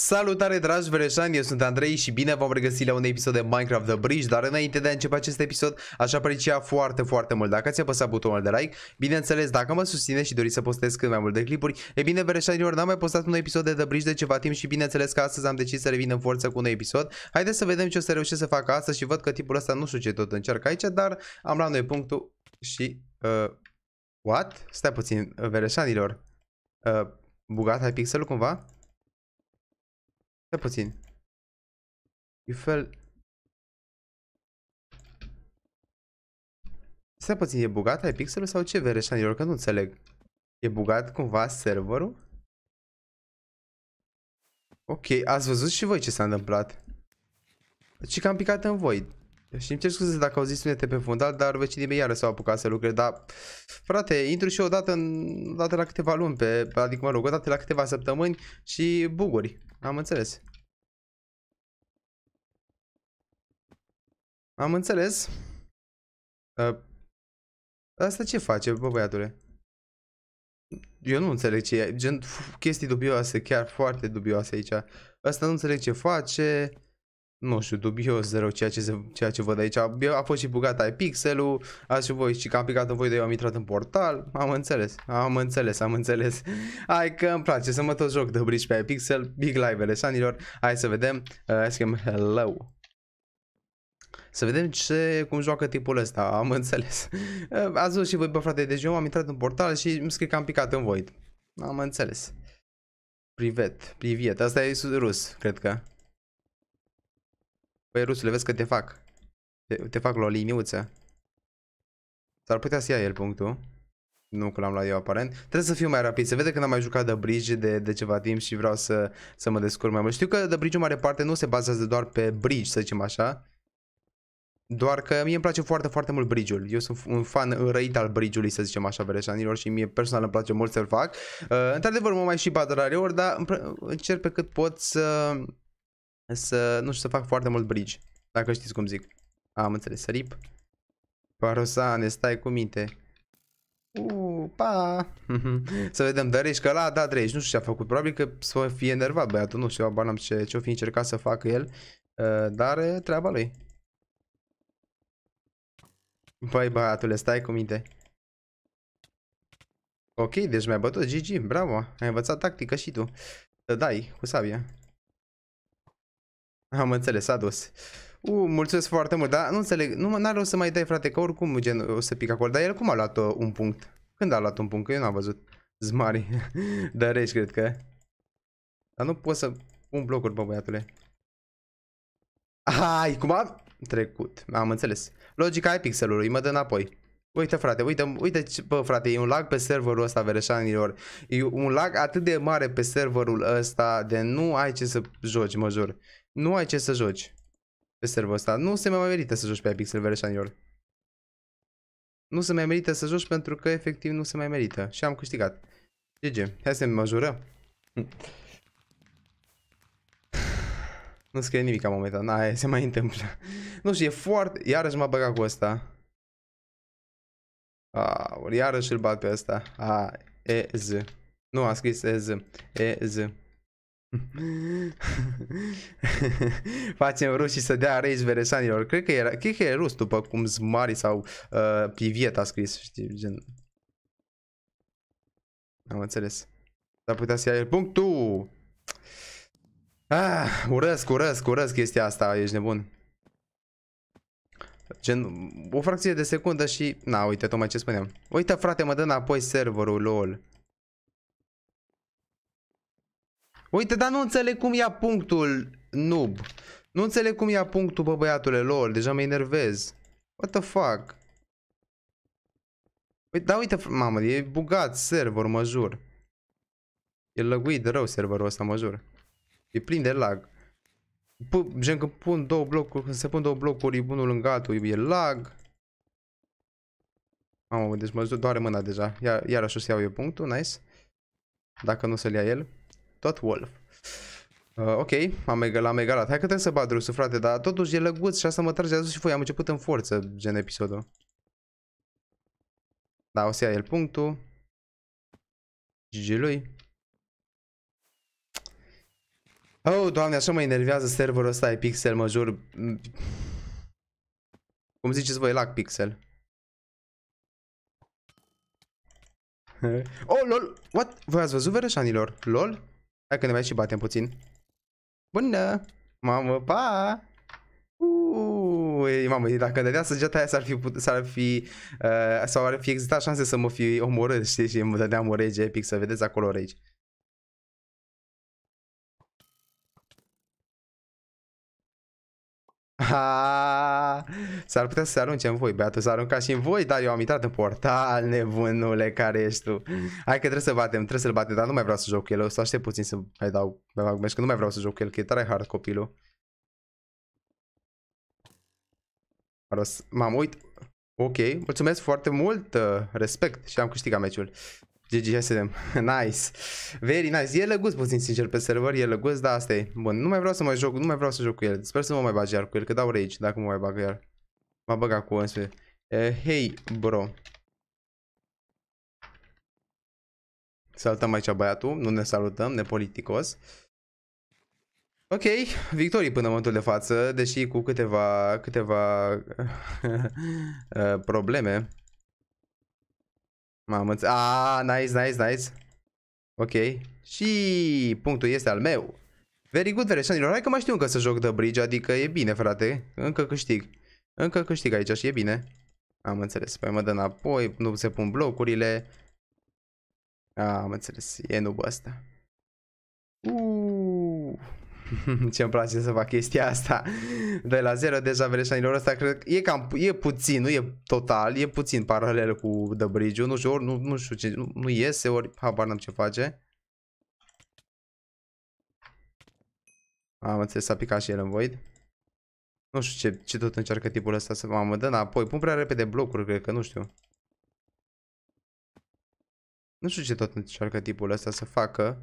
Salutare dragi vreșani, eu sunt Andrei și bine v-am regăsit la un episod de Minecraft The Bridge Dar înainte de a începe acest episod, aș aprecia foarte foarte mult dacă ați apăsat butonul de like Bineînțeles, dacă mă susțineți și doriți să postez cât mai multe clipuri E bine vreșanilor, n-am mai postat un episod de The Bridge de ceva timp și bineînțeles că astăzi am decis să revin în forță cu un episod Haideți să vedem ce o să reușesc să fac astăzi și văd că tipul ăsta nu știu ce tot încerc aici Dar am la noi punctul și... Uh, what? Stai puțin, vreșanilor uh, Bugat ai pixelul cumva? Stai puțin. You fell... Stai puțin, e bugat ai pixelul sau ce, vereșanilor, că nu înțeleg. E bugat cumva serverul? Ok, ați văzut și voi ce s-a întâmplat. Ce deci că am picat în void. Și îmi cer scuze dacă au zis sunete pe fundal, dar vecinii mei iară s-au apucat să lucreze, dar frate, intru și odată, în, odată la câteva luni, pe, adică mă rog, odată la câteva săptămâni și buguri, am înțeles. Am înțeles. Ă, asta ce face, bă băiatule? Eu nu înțeleg ce e, gen chestii dubioase, chiar foarte dubioase aici. Asta nu înțeleg ce face nu știu, dubios de rău ceea ce, se, ceea ce văd aici. A fost și bugat ai pixelul, ați și voi, și că am picat în voi de eu am intrat în portal. Am înțeles, am înțeles, am înțeles. Hai că îmi place să mă tot joc de bridge pe pixel, big live-ele sanilor. Hai să vedem, uh, să hello. Să vedem ce, cum joacă tipul ăsta, am înțeles. Uh, ați văzut și voi, bă frate, deci eu am intrat în portal și îmi scrie că am picat în void. Am înțeles. Privet, privet, asta e rus, cred că. Păi rusule, vezi că te fac. Te, te fac loliniuță. S-ar putea să ia el punctul. Nu că l-am luat eu aparent. Trebuie să fiu mai rapid. Se vede că n-am mai jucat de bridge de, de ceva timp și vreau să, să mă descurc mai mult. Știu că de bridge o mare parte nu se bazează doar pe bridge, să zicem așa. Doar că mie îmi place foarte, foarte mult bridge-ul. Eu sunt un fan înrăit al bridge-ului, să zicem așa, beleșanilor și mie personal îmi place mult să-l fac. Uh, într-adevăr, mă mai și bat rare ori, dar încerc pe cât pot să... Uh, să, nu știu, să fac foarte mult bridge. Dacă știți cum zic. Am înțeles, să rip. Parosane, stai cu minte. Uuu, pa! să vedem, dărești că la, da, dărești. Nu știu ce a făcut. Probabil că să fie enervat băiatul. Nu știu, abar n-am ce, ce-o fi încercat să facă el. Ă, dar treaba lui. Băi, băiatule, stai cu minte. Ok, deci mi-a bătut GG, bravo, ai învățat tactică și tu. Să dai cu sabia. Am înțeles, s-a dus. U, uh, mulțumesc foarte mult, dar nu înțeleg, nu are o să mai dai frate, că oricum gen o să pic acolo, dar el cum a luat uh, un punct? Când a luat un punct? Că eu n-am văzut. Zmari, dărești cred că. Dar nu pot să pun blocuri, bă băiatule. Ai, cum am trecut, am înțeles. Logica ai pixelului, mă dă înapoi. Uite frate, uite, uite ce, bă frate, e un lag pe serverul ăsta vereșanilor. E un lag atât de mare pe serverul ăsta de nu ai ce să joci, mă jur. Nu ai ce să joci pe serverul ăsta. Nu se mai merită să joci pe Epic Server Shanior. Nu se mai merită să joci pentru că efectiv nu se mai merită. Și am câștigat. GG. Hai să mă jură. nu scrie nimic ca momentan. Na, se mai întâmplă. nu știu, e foarte... Iarăși m-a băgat cu ăsta. iarăși îl bat pe ăsta. A, E, Z. Nu, a scris E, Z. E, Z. Facem rușii să dea rage veresanilor Cred că, era, cred că e rus, după cum Zmari sau uh, Piviet a scris, știi, gen... Am înțeles. S-ar putea să ia el punctul! Ah, urăsc, urăsc, urăsc chestia asta, ești nebun. Gen, o fracție de secundă și... Na, uite, tocmai ce spuneam. Uite, frate, mă dă înapoi serverul, lol. Uite, dar nu înțeleg cum ia punctul noob. Nu înțeleg cum ia punctul, pe băiatule, lor. Deja mă enervez. What the fuck? Uite, păi, da, uite, mamă, e bugat server, mă jur. E lăguit de rău serverul ăsta, mă jur. E plin de lag. gen când pun două blocuri, când se pun două blocuri unul în altul, e lag. Mamă, deci mă doare mâna deja. Ia, iarăși o să iau eu punctul, nice. Dacă nu se l ia el. Tot Wolf. Uh, ok, am egal, am egalat. Hai că trebuie să bat rusul, frate, dar totuși e lăguț și asta mă trage sus și voi. Am început în forță, gen episodul. Da, o să ia el punctul. GG lui. Oh, doamne, așa mă enervează serverul ăsta, e pixel, mă jur. Cum ziceți voi, lag pixel. oh, lol, what? Voi ați văzut verășanilor? Lol? Hai că ne mai și batem puțin. Bună! Mamă, pa! Uuu, mamă, dacă dădea săgeata aia s-ar fi, s-ar fi uh, sau ar fi existat șanse să mă fi omorât, știi, și îmi dădeam o rage epic, să vedeți acolo rage. S-ar putea să se arunce în voi, băiatul s-a aruncat și în voi, dar eu am intrat în portal, nebunule, care ești tu. Hai că trebuie să batem, trebuie să-l batem, dar nu mai vreau să joc cu el, o să aștept puțin să mai dau, mai că nu mai vreau să joc cu el, că e tare hard copilul. M-am uit. Ok, mulțumesc foarte mult, uh, respect și am câștigat meciul. GGSM. nice. Very nice. E lăguț puțin sincer pe server, e lăguț, dar asta e. Bun, nu mai vreau să mai joc, nu mai vreau să joc cu el. Sper să nu mă mai bagi iar cu el, că dau rage dacă mă mai bagă iar. M-a băgat cu însuși. Uh, eh, Hei, bro. Salutăm aici băiatul, nu ne salutăm, ne politicos. Ok, victorii până în momentul de față, deși cu câteva, câteva eh, probleme. M-am înțeles. Ah, nice, nice, nice. Ok. Și punctul este al meu. Very good, very vereșanilor. Hai că mai știu încă să joc de bridge, adică e bine, frate. Încă câștig. Încă câștig aici și e bine. Am înțeles. Păi mă dă înapoi, nu se pun blocurile. Ah, am înțeles. E nubă asta. Uuuu. Ce îmi place să fac chestia asta. De la zero deja Veleșanilor ăsta cred că e cam e puțin, nu e total, e puțin paralel cu The Bridge. Nu știu, ori, nu, nu știu ce, nu, nu iese, ori habar n-am ce face. Am înțeles, s-a picat și el în void. Nu știu ce, ce tot încearcă tipul ăsta să mă dă înapoi. Pun prea repede blocuri, cred că, nu știu. Nu știu ce tot încearcă tipul ăsta să facă.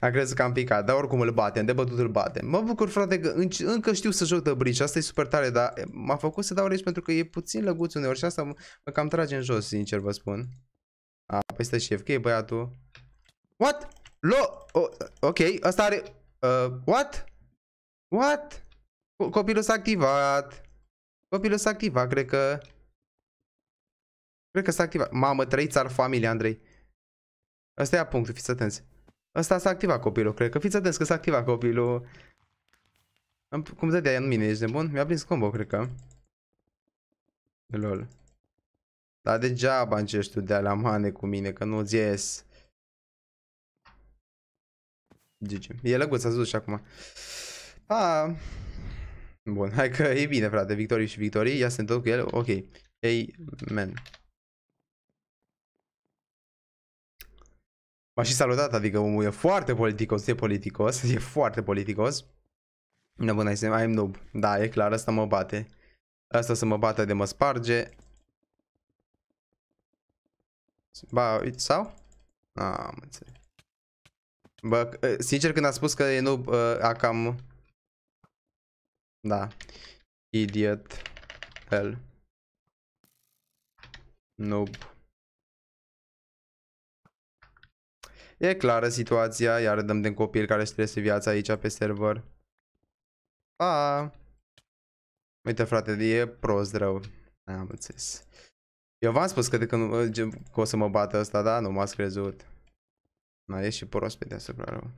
Am crezut că am picat, dar oricum îl batem, de bătut îl batem. Mă bucur, frate, că înc încă știu să joc de bridge, asta e super tare, dar m-a făcut să dau rage pentru că e puțin lăguț uneori și asta mă cam trage în jos, sincer vă spun. A, păi stai șef, că băiatul. What? Lo? O, ok, asta are... Uh, what? What? Copilul s-a activat. Copilul s-a activat, cred că... Cred că s-a activat. Mamă, trăiți ar familia, Andrei. Asta e punctul, fiți atenți. Asta s-a activat copilul, cred că. Fiți atenți că s-a activat copilul. Am, cum dădea în mine, ești bun. Mi-a prins combo, cred că. Lol. Dar degeaba încerci tu de la mane cu mine, că nu-ți ies. GG. E lăguț, a zis și acum. A. Bun, hai că e bine, frate. Victorii și victorii. Ia se tot cu el. Ok. Amen. m-a și salutat, adică omul e foarte politicos, e politicos, e foarte politicos. Nu bun, ai am noob. Da, e clar, asta mă bate. Asta să mă bate de mă sparge. Ba, uite, sau? A, am înțeles. Bă, sincer când a spus că e noob, ă, a cam... Da. Idiot. el. Noob. E clară situația, iar dăm de copil care strese viața aici pe server. Pa! Uite frate, e prost rău. Am înțeles. Eu v-am spus că, de când, uh, că o să mă bată ăsta, da? Nu m-ați crezut. Mai e și prost pe deasupra rău.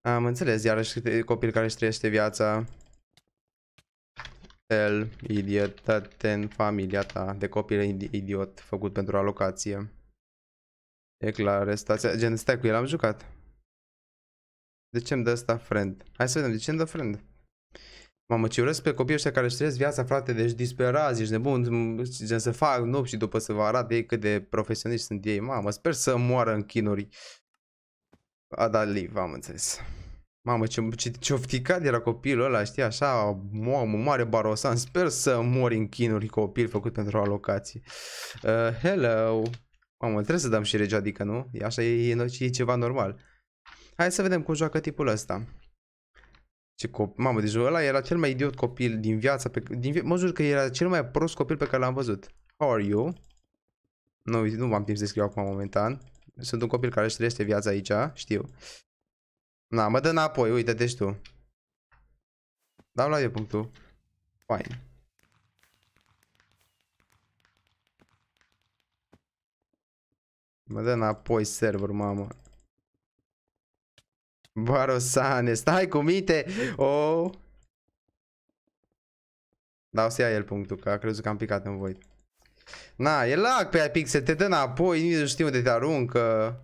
Am înțeles, iarăși câte copil care își trăiește viața. El, idiotat, în familia ta, de copil idiot făcut pentru alocație. E clar, restația. Gen, stai cu el, am jucat. De ce îmi dă asta friend? Hai să vedem, de ce îmi dă friend? Mamă, ce urăsc pe copiii ăștia care își trăiesc viața, frate, deci disperați, ești nebun, gen să fac nopți și după să vă arat ei cât de profesioniști sunt ei. Mamă, sper să moară în chinuri. A dat am înțeles. Mamă, ce, ce, ce ofticat era copilul ăla, știi, așa, mamă, mare barosan, sper să mori în chinuri copil făcut pentru alocație. Uh, hello! Mamă, trebuie să dăm și rege, adică nu? E așa e, e, e ceva normal. Hai să vedem cum joacă tipul ăsta. Ce cop... Mamă, deci ăla era cel mai idiot copil din viața pe... Din... Mă jur că era cel mai prost copil pe care l-am văzut. How are you? Nu, nu am timp să scriu acum momentan. Sunt un copil care își trăiește viața aici, știu. Na, mă dă înapoi, uite-te și deci tu. Dau la eu punctul. Fine. Mă dă înapoi server, mamă. Barosane, stai cu minte! Oh! Dar o să ia el punctul, că a crezut că am picat în voi. Na, e lag pe pixel, te dă înapoi, nici nu știu unde te aruncă.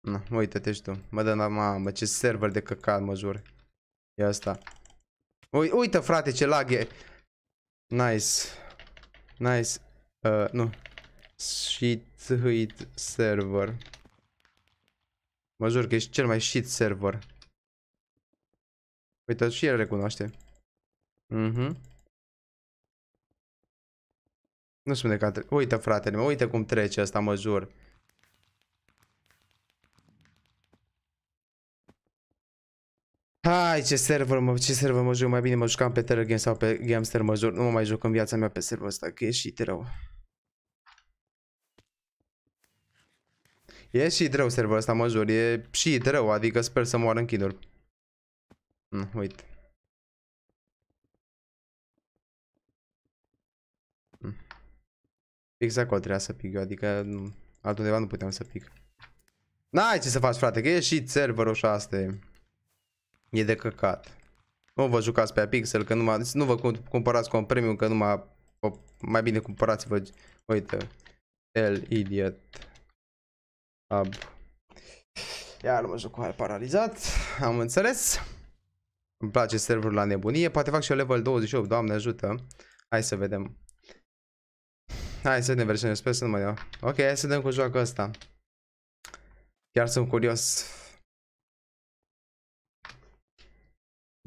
Na, uite-te și tu. Mă dă mamă, ce server de căcat, mă jur. E asta. Ui, uite, frate, ce lag e. Nice. Nice. Uh, nu. Shit hit server. Mă jur că ești cel mai shit server. Uite, și el recunoaște. Mhm. -huh. nu spune că tre... Uite fratele meu, uite cum trece asta, mă jur. Hai, ce server, mă, ce server mă joc, mai bine mă jucam pe Terror Games sau pe Gamster, mă jur, nu mă mai joc în viața mea pe serverul ăsta, că e și rău. E și drău serverul ăsta, mă jur. E și drău, adică sper să moară în kill-uri. Mm, uite. Exact mm. Fix acolo trebuia să pic eu, adică altundeva nu puteam să pic. N-ai ce să faci, frate, că e și serverul și asta e. E de căcat. Nu vă jucați pe Pixel, că numai, deci nu vă cumpărați cu un premium, că numai, o, mai bine cumpărați-vă, uite, El Idiot. Ab. Um, iar mă joc cu hai paralizat. Am înțeles. Îmi place serverul la nebunie. Poate fac și eu level 28. Doamne ajută. Hai să vedem. Hai să ne versiune. Sper să nu mă iau. Ok, hai să dăm cu joacă asta. Chiar sunt curios.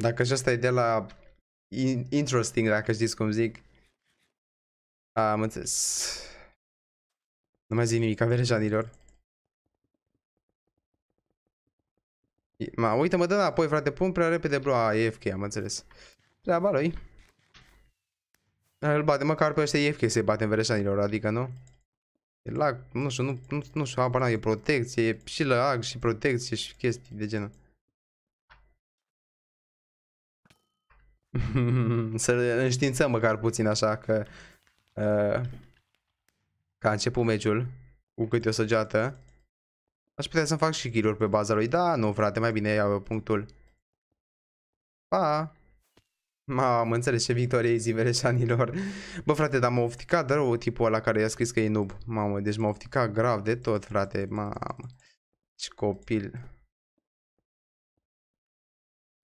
Dacă și asta e de la interesting, dacă știți cum zic. Am înțeles. Nu mai zic nimic, averea janilor. Ma, uite-mă, dă înapoi, frate, pun prea repede, bro, a, EFK, am înțeles. Treaba lui. Îl bate, măcar pe ăștia EFK să-i bate în vereșanilor, adică, nu? E lag, nu știu, nu, nu, nu știu, apă, e protecție, e și lag și protecție și chestii de genul. Să înștiințăm măcar puțin așa că... Uh, că a început meciul cu câte o săgeată. Aș putea să-mi fac și kill pe baza lui. Da, nu, frate, mai bine iau punctul. Pa! M-am înțeles ce victorie vereșanilor. Bă, frate, dar m-a ofticat de rău tipul ăla care i-a scris că e noob. Mamă, deci m-a ofticat grav de tot, frate. Mamă. ce copil.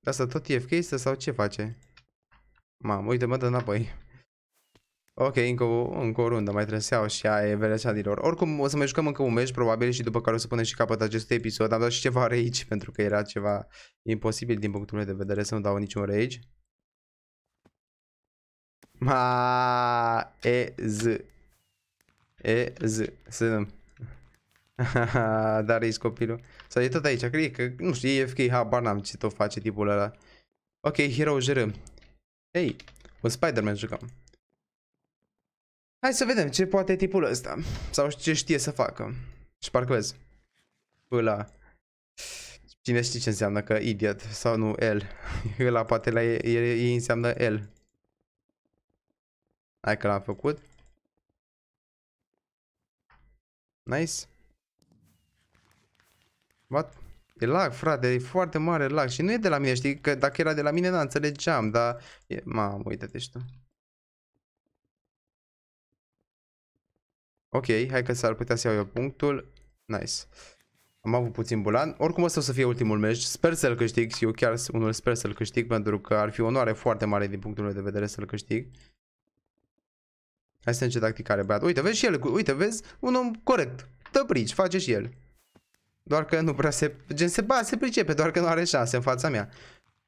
Asta tot TFK este sau ce face? Mamă, uite, mă dă înapoi. Ok, încă încă o rundă, mai trebuie să iau și aia e vereșadilor. Oricum, o să mai jucăm încă un meci, probabil, și după care o să punem și capăt acest episod. Am dat și ceva rage, pentru că era ceva imposibil din punctul meu de vedere să nu dau niciun rage. Ma e z. E z. s Dar e copilul. Să e tot aici, cred că, nu știu, e FK, habar n-am ce tot face tipul ăla. Ok, Hero JR. Ei, un Spider-Man jucăm. Hai să vedem ce poate tipul ăsta. Sau ce știe să facă. Și vezi Ăla Cine știe ce înseamnă că idiot sau nu el. Ăla poate la el, el înseamnă el. Hai că l-am făcut. Nice. What? E lag, frate, e foarte mare lag și nu e de la mine, știi, că dacă era de la mine, da, înțelegeam, dar... E... Mamă, uite-te și tu. Ok, hai că s-ar putea să iau eu punctul. Nice. Am avut puțin bulan. Oricum ăsta o să fie ultimul meci. Sper să-l câștig. Eu chiar unul sper să-l câștig pentru că ar fi onoare foarte mare din punctul meu de vedere să-l câștig. Hai să ce tactic are băiat. Uite, vezi și el. Uite, vezi? Un om corect. Dă prici, face și el. Doar că nu prea se... Gen se ba, se pricepe, doar că nu are șanse în fața mea.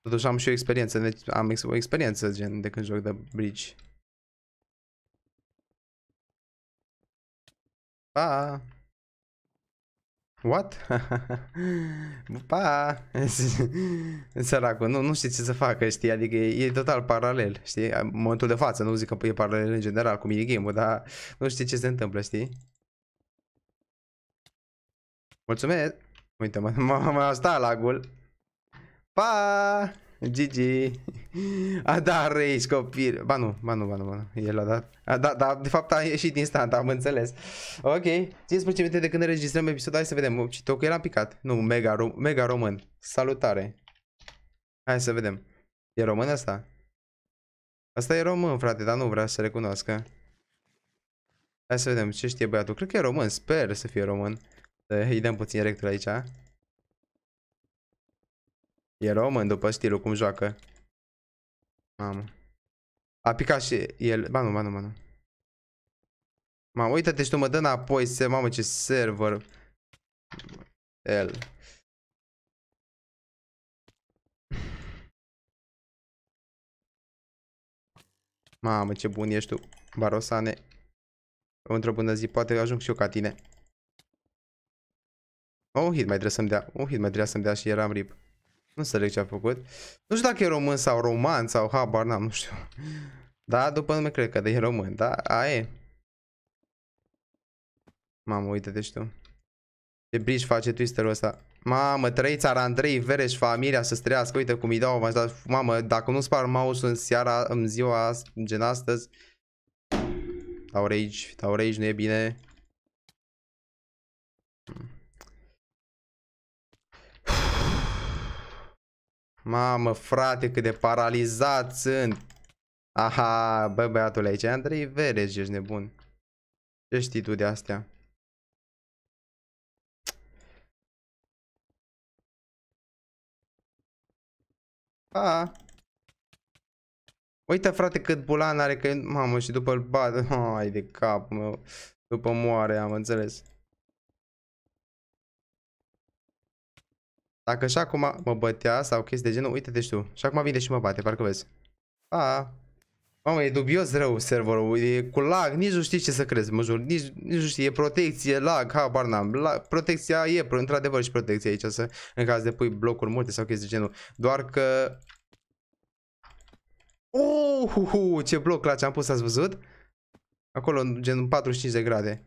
Totuși am și o experiență, deci am ex o experiență gen de când joc de bridge. Pa! What? pa! Săracul, nu, nu știe ce să facă, știi, adică e, e total paralel, știi, în momentul de față, nu zic că e paralel în general cu minigame-ul, dar nu știe ce se întâmplă, știi? Mulțumesc! Uite, m-a stat lagul. Pa! GG. A da, rage, copil. Ba nu, ba nu, ba nu, ba nu. El a dat. A da, da, de fapt a ieșit instant, am înțeles. Ok. ce minute de când înregistrăm episodul, hai să vedem. Citeu el a picat. Nu, mega, mega român. Salutare. Hai să vedem. E român asta? Asta e român, frate, dar nu vrea să recunoască. Hai să vedem ce știe băiatul. Cred că e român, sper să fie român. Îi dăm puțin rectul aici. E român după stilul cum joacă. Mamă. A picat și el. Ba nu, ba nu, ba nu. Mamă, uite-te și tu mă dă înapoi, se, mamă, ce server. El. Mamă, ce bun ești tu, Barosane. Într-o bună zi, poate ajung și eu ca tine. Oh, hit mai trebuie să-mi dea. Oh, hit mai trebuie să-mi dea și eram rip. Nu înțeleg ce a făcut. Nu știu dacă e român sau roman sau habar n-am, nu știu. Da, după nume cred că de e român, da? A, e. Mamă, uite-te și deci tu. Ce bridge face twisterul ăsta. Mamă, trăițara Andrei Vereș, familia să strească, uite cum îi dau, dar, mamă, dacă nu spar mouse în seara, în ziua, gen astăzi, Tau rage, tau rage, nu e bine. Hmm. Mamă, frate, cât de paralizat sunt. Aha, bă, băiatul aici. Andrei Verez, ești nebun. Ce știi tu de astea? Pa! Uite frate cât bulan are că... Mamă, și după îl bat... Ai de cap mă. După moare, am înțeles. Dacă și acum mă bătea sau chestii de genul, uite-te și tu. Și acum vine și mă bate, parcă vezi. A, mamă, e dubios rău serverul, e cu lag, nici nu știi ce să crezi, mă jur, nici, nici nu știi, e protecție, lag, Ha, n-am. Protecția e, într-adevăr, și protecția aici, să, în caz de pui blocuri multe sau chestii de genul. Doar că... Oh, uh, uh, ce bloc la ce am pus, ați văzut? Acolo, gen 45 de grade.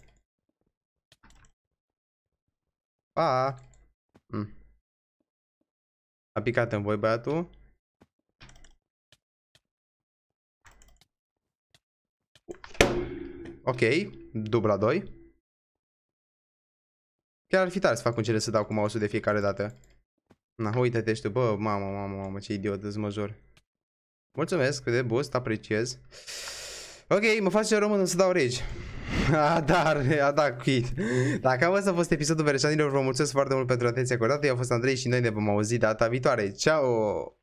Pa! Mm. A picat în voi băiatul. Ok, dubla 2. Chiar ar fi tare să fac un cele să dau cu mouse de fiecare dată. Na, uite-te știu, bă, mamă, mamă, mamă, ce idiot, îți mă jur. Mulțumesc de boost, apreciez. Ok, mă face român să dau rage. A, da, a, da, quit. Dacă am a fost episodul Vereșanilor. vă mulțumesc foarte mult pentru atenție acordată. Eu am fost Andrei și noi ne vom auzi data viitoare. Ciao!